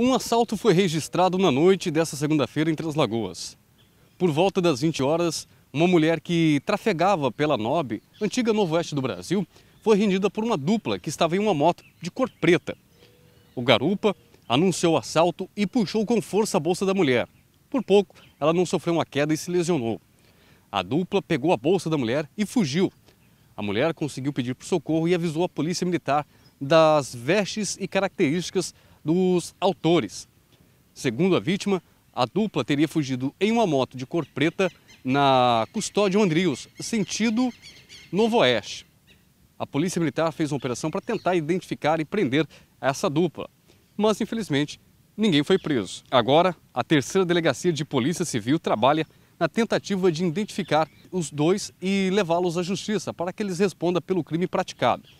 Um assalto foi registrado na noite dessa segunda-feira em Três Lagoas. Por volta das 20 horas, uma mulher que trafegava pela Nobe, antiga Novoeste do Brasil, foi rendida por uma dupla que estava em uma moto de cor preta. O garupa anunciou o assalto e puxou com força a bolsa da mulher. Por pouco, ela não sofreu uma queda e se lesionou. A dupla pegou a bolsa da mulher e fugiu. A mulher conseguiu pedir por socorro e avisou a polícia militar das vestes e características dos autores. Segundo a vítima, a dupla teria fugido em uma moto de cor preta na Custódio Andrius, sentido Novo Oeste. A Polícia Militar fez uma operação para tentar identificar e prender essa dupla, mas infelizmente ninguém foi preso. Agora, a terceira delegacia de Polícia Civil trabalha na tentativa de identificar os dois e levá-los à justiça para que eles respondam pelo crime praticado.